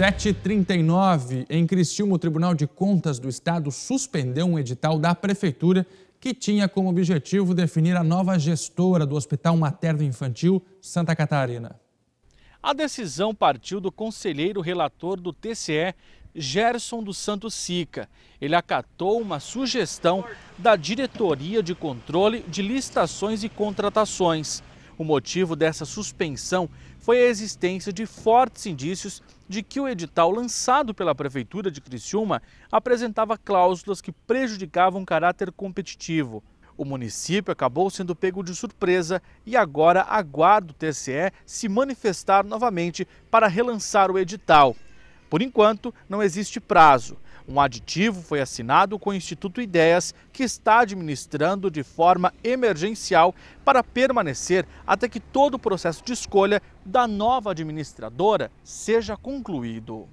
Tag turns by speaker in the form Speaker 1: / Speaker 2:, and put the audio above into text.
Speaker 1: 7h39, em Criciúma, o Tribunal de Contas do Estado suspendeu um edital da Prefeitura que tinha como objetivo definir a nova gestora do Hospital Materno Infantil Santa Catarina.
Speaker 2: A decisão partiu do conselheiro relator do TCE, Gerson dos Santos Sica. Ele acatou uma sugestão da Diretoria de Controle de Licitações e Contratações. O motivo dessa suspensão foi a existência de fortes indícios de que o edital lançado pela Prefeitura de Criciúma apresentava cláusulas que prejudicavam o caráter competitivo. O município acabou sendo pego de surpresa e agora aguarda o TCE se manifestar novamente para relançar o edital. Por enquanto, não existe prazo. Um aditivo foi assinado com o Instituto Ideias, que está administrando de forma emergencial para permanecer até que todo o processo de escolha da nova administradora seja concluído.